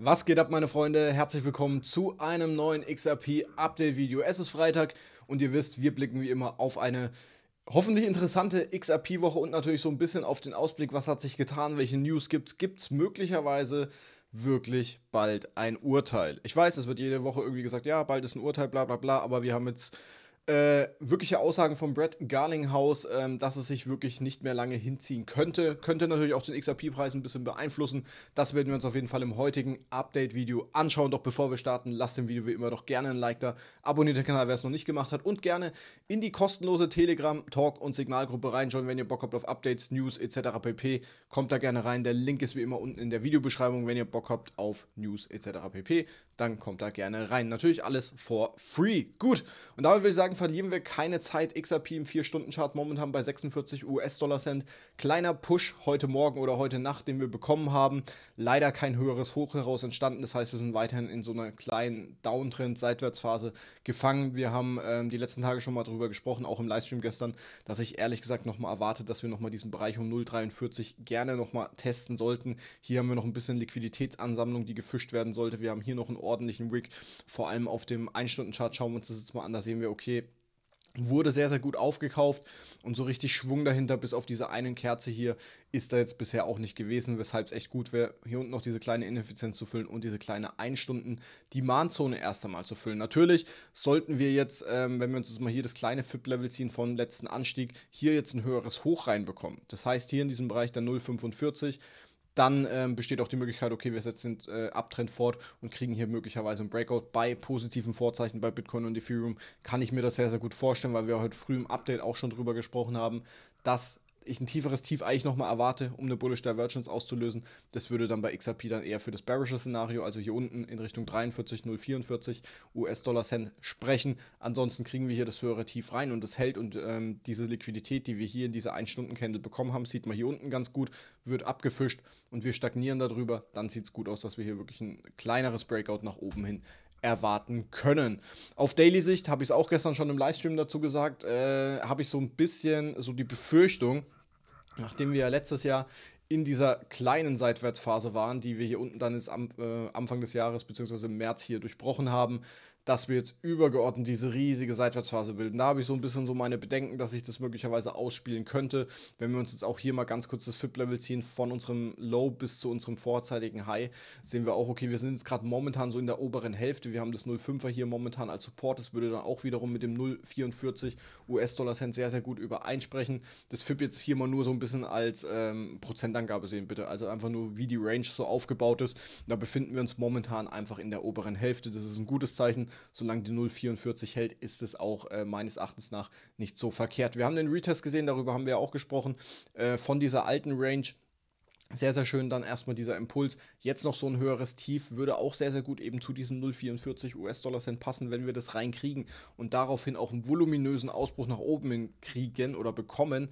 Was geht ab, meine Freunde? Herzlich willkommen zu einem neuen XRP Update Video. Es ist Freitag und ihr wisst, wir blicken wie immer auf eine hoffentlich interessante XRP-Woche und natürlich so ein bisschen auf den Ausblick, was hat sich getan, welche News gibt's, gibt's möglicherweise wirklich bald ein Urteil. Ich weiß, es wird jede Woche irgendwie gesagt, ja, bald ist ein Urteil, bla bla bla, aber wir haben jetzt äh, wirkliche Aussagen von Brett Garlinghouse, ähm, dass es sich wirklich nicht mehr lange hinziehen könnte. Könnte natürlich auch den XRP-Preis ein bisschen beeinflussen. Das werden wir uns auf jeden Fall im heutigen Update-Video anschauen. Doch bevor wir starten, lasst dem Video wie immer doch gerne ein Like da. Abonniert den Kanal, wer es noch nicht gemacht hat. Und gerne in die kostenlose Telegram, Talk und Signalgruppe reinschauen, wenn ihr Bock habt auf Updates, News etc. pp. Kommt da gerne rein. Der Link ist wie immer unten in der Videobeschreibung, wenn ihr Bock habt auf News etc. pp. Dann kommt da gerne rein. Natürlich alles for free. Gut. Und damit würde ich sagen, verlieren wir keine Zeit. XRP im 4-Stunden-Chart momentan bei 46 US-Dollar-Cent. Kleiner Push heute Morgen oder heute Nacht, den wir bekommen haben. Leider kein höheres Hoch heraus entstanden. Das heißt, wir sind weiterhin in so einer kleinen Downtrend-Seitwärtsphase gefangen. Wir haben ähm, die letzten Tage schon mal darüber gesprochen, auch im Livestream gestern, dass ich ehrlich gesagt nochmal erwarte, dass wir nochmal diesen Bereich um 0,43 gerne nochmal testen sollten. Hier haben wir noch ein bisschen Liquiditätsansammlung, die gefischt werden sollte. Wir haben hier noch einen ordentlichen Wick. Vor allem auf dem 1-Stunden-Chart schauen wir uns das jetzt mal an. Da sehen wir, okay, Wurde sehr, sehr gut aufgekauft und so richtig Schwung dahinter, bis auf diese einen Kerze hier, ist da jetzt bisher auch nicht gewesen, weshalb es echt gut wäre, hier unten noch diese kleine Ineffizienz zu füllen und diese kleine 1 Stunden Demand-Zone erst einmal zu füllen. Natürlich sollten wir jetzt, ähm, wenn wir uns jetzt mal hier das kleine FIP-Level ziehen vom letzten Anstieg, hier jetzt ein höheres Hoch reinbekommen. Das heißt, hier in diesem Bereich der 0,45 dann ähm, besteht auch die Möglichkeit, okay, wir setzen äh, Abtrend fort und kriegen hier möglicherweise einen Breakout bei positiven Vorzeichen bei Bitcoin und Ethereum. Kann ich mir das sehr, sehr gut vorstellen, weil wir heute früh im Update auch schon drüber gesprochen haben, dass ich ein tieferes Tief eigentlich nochmal erwarte, um eine Bullish Divergence auszulösen. Das würde dann bei XRP dann eher für das bearische Szenario, also hier unten in Richtung 43,044 US-Dollar-Cent sprechen. Ansonsten kriegen wir hier das höhere Tief rein und das hält und ähm, diese Liquidität, die wir hier in dieser 1-Stunden-Candle bekommen haben, sieht man hier unten ganz gut, wird abgefischt und wir stagnieren darüber. Dann sieht es gut aus, dass wir hier wirklich ein kleineres Breakout nach oben hin erwarten können. Auf Daily-Sicht habe ich es auch gestern schon im Livestream dazu gesagt, äh, habe ich so ein bisschen so die Befürchtung, nachdem wir ja letztes Jahr in dieser kleinen Seitwärtsphase waren, die wir hier unten dann jetzt am äh, Anfang des Jahres bzw. im März hier durchbrochen haben, dass wir jetzt übergeordnet diese riesige Seitwärtsphase bilden. Da habe ich so ein bisschen so meine Bedenken, dass ich das möglicherweise ausspielen könnte. Wenn wir uns jetzt auch hier mal ganz kurz das FIP-Level ziehen, von unserem Low bis zu unserem vorzeitigen High, sehen wir auch, okay, wir sind jetzt gerade momentan so in der oberen Hälfte. Wir haben das 0,5er hier momentan als Support. Das würde dann auch wiederum mit dem 0,44 US-Dollar-Cent sehr, sehr gut übereinsprechen. Das FIP jetzt hier mal nur so ein bisschen als ähm, Prozentangabe sehen, bitte. Also einfach nur, wie die Range so aufgebaut ist. Da befinden wir uns momentan einfach in der oberen Hälfte. Das ist ein gutes Zeichen solange die 0,44 hält, ist es auch äh, meines Erachtens nach nicht so verkehrt. Wir haben den Retest gesehen, darüber haben wir auch gesprochen, äh, von dieser alten Range. Sehr, sehr schön dann erstmal dieser Impuls. Jetzt noch so ein höheres Tief würde auch sehr, sehr gut eben zu diesen 0,44 US-Dollar Cent passen, wenn wir das reinkriegen und daraufhin auch einen voluminösen Ausbruch nach oben kriegen oder bekommen.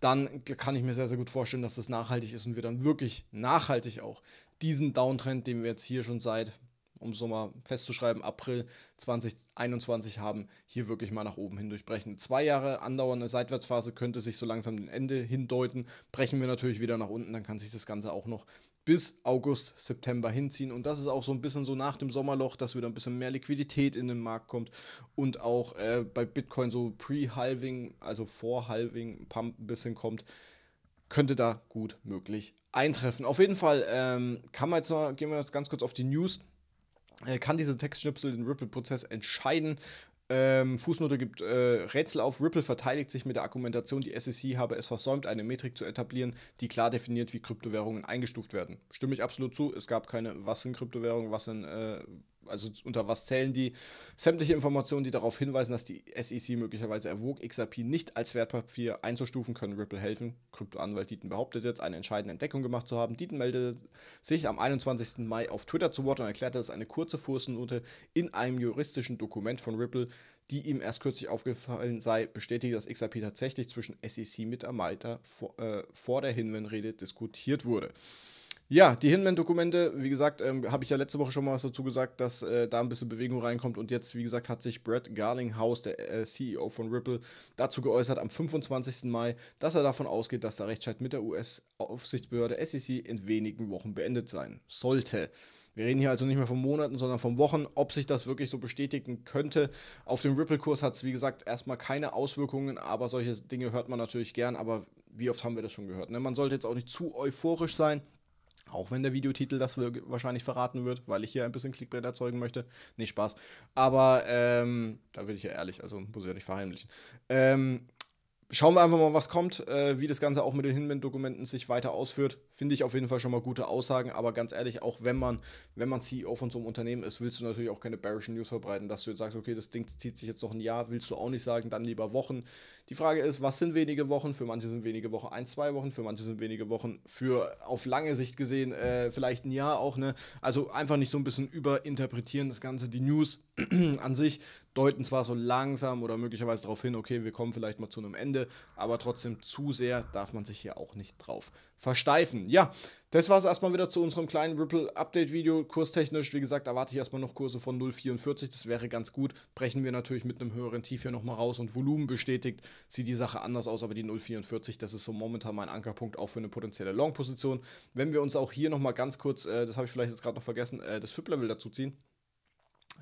Dann kann ich mir sehr, sehr gut vorstellen, dass das nachhaltig ist und wir dann wirklich nachhaltig auch diesen Downtrend, den wir jetzt hier schon seit um es nochmal festzuschreiben, April 2021 haben, hier wirklich mal nach oben hin durchbrechen. Zwei Jahre andauernde Seitwärtsphase könnte sich so langsam dem Ende hindeuten. Brechen wir natürlich wieder nach unten, dann kann sich das Ganze auch noch bis August, September hinziehen. Und das ist auch so ein bisschen so nach dem Sommerloch, dass wieder ein bisschen mehr Liquidität in den Markt kommt und auch äh, bei Bitcoin so Pre-Halving, also Vor-Halving, Pump ein bisschen kommt könnte da gut möglich eintreffen. Auf jeden Fall ähm, kann man jetzt noch, gehen wir jetzt ganz kurz auf die News. Äh, kann diese Textschnipsel den Ripple-Prozess entscheiden. Ähm, Fußnote gibt äh, Rätsel auf. Ripple verteidigt sich mit der Argumentation, die SEC habe es versäumt, eine Metrik zu etablieren, die klar definiert, wie Kryptowährungen eingestuft werden. Stimme ich absolut zu. Es gab keine, was sind Kryptowährungen, was sind äh, also unter was zählen die, sämtliche Informationen, die darauf hinweisen, dass die SEC möglicherweise erwog, XRP nicht als Wertpapier einzustufen, können Ripple helfen. Kryptoanwalt Dieten behauptet jetzt, eine entscheidende Entdeckung gemacht zu haben. Dieten meldet sich am 21. Mai auf Twitter zu Wort und erklärte, dass eine kurze Fußnote in einem juristischen Dokument von Ripple, die ihm erst kürzlich aufgefallen sei, bestätigt, dass XRP tatsächlich zwischen SEC-Mitarbeiter vor, äh, vor der Hinwendrede diskutiert wurde. Ja, die Hinman-Dokumente, wie gesagt, ähm, habe ich ja letzte Woche schon mal was dazu gesagt, dass äh, da ein bisschen Bewegung reinkommt. Und jetzt, wie gesagt, hat sich Brett Garlinghouse, der äh, CEO von Ripple, dazu geäußert am 25. Mai, dass er davon ausgeht, dass der Rechtsstreit mit der US-Aufsichtsbehörde SEC in wenigen Wochen beendet sein sollte. Wir reden hier also nicht mehr von Monaten, sondern von Wochen. Ob sich das wirklich so bestätigen könnte, auf dem Ripple-Kurs hat es, wie gesagt, erstmal keine Auswirkungen, aber solche Dinge hört man natürlich gern. Aber wie oft haben wir das schon gehört? Ne? Man sollte jetzt auch nicht zu euphorisch sein. Auch wenn der Videotitel das wahrscheinlich verraten wird, weil ich hier ein bisschen Clickbait erzeugen möchte. Nicht nee, Spaß. Aber ähm, da bin ich ja ehrlich, also muss ich ja nicht verheimlichen. Ähm, schauen wir einfach mal, was kommt, äh, wie das Ganze auch mit den Hinman-Dokumenten sich weiter ausführt. Finde ich auf jeden Fall schon mal gute Aussagen, aber ganz ehrlich, auch wenn man, wenn man CEO von so einem Unternehmen ist, willst du natürlich auch keine bearischen News verbreiten, dass du jetzt sagst, okay, das Ding zieht sich jetzt noch ein Jahr, willst du auch nicht sagen, dann lieber Wochen. Die Frage ist, was sind wenige Wochen? Für manche sind wenige Wochen ein, zwei Wochen, für manche sind wenige Wochen für auf lange Sicht gesehen äh, vielleicht ein Jahr auch, ne? Also einfach nicht so ein bisschen überinterpretieren das Ganze. Die News an sich deuten zwar so langsam oder möglicherweise darauf hin, okay, wir kommen vielleicht mal zu einem Ende Ende, aber trotzdem zu sehr darf man sich hier auch nicht drauf versteifen. Ja, das war es erstmal wieder zu unserem kleinen Ripple Update Video. Kurstechnisch, wie gesagt, erwarte ich erstmal noch Kurse von 0,44. Das wäre ganz gut. Brechen wir natürlich mit einem höheren Tief hier nochmal raus und Volumen bestätigt. Sieht die Sache anders aus, aber die 0,44, das ist so momentan mein Ankerpunkt auch für eine potenzielle Long-Position. Wenn wir uns auch hier nochmal ganz kurz, äh, das habe ich vielleicht jetzt gerade noch vergessen, äh, das FIP-Level dazu ziehen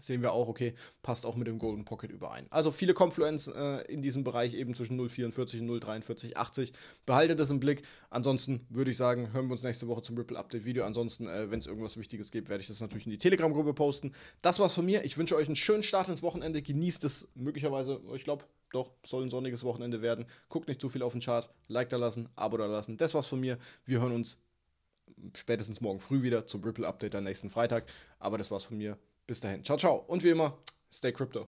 sehen wir auch, okay, passt auch mit dem Golden Pocket überein. Also viele Confluence äh, in diesem Bereich eben zwischen 0,44 und 0,4380. Behaltet das im Blick. Ansonsten würde ich sagen, hören wir uns nächste Woche zum Ripple Update Video. Ansonsten, äh, wenn es irgendwas Wichtiges gibt, werde ich das natürlich in die Telegram-Gruppe posten. Das war's von mir. Ich wünsche euch einen schönen Start ins Wochenende. Genießt es möglicherweise, ich glaube, doch, soll ein sonniges Wochenende werden. Guckt nicht zu viel auf den Chart. Like da lassen, Abo da lassen. Das war's von mir. Wir hören uns spätestens morgen früh wieder zum Ripple Update am nächsten Freitag. Aber das war's von mir. Bis dahin, ciao, ciao und wie immer, stay crypto.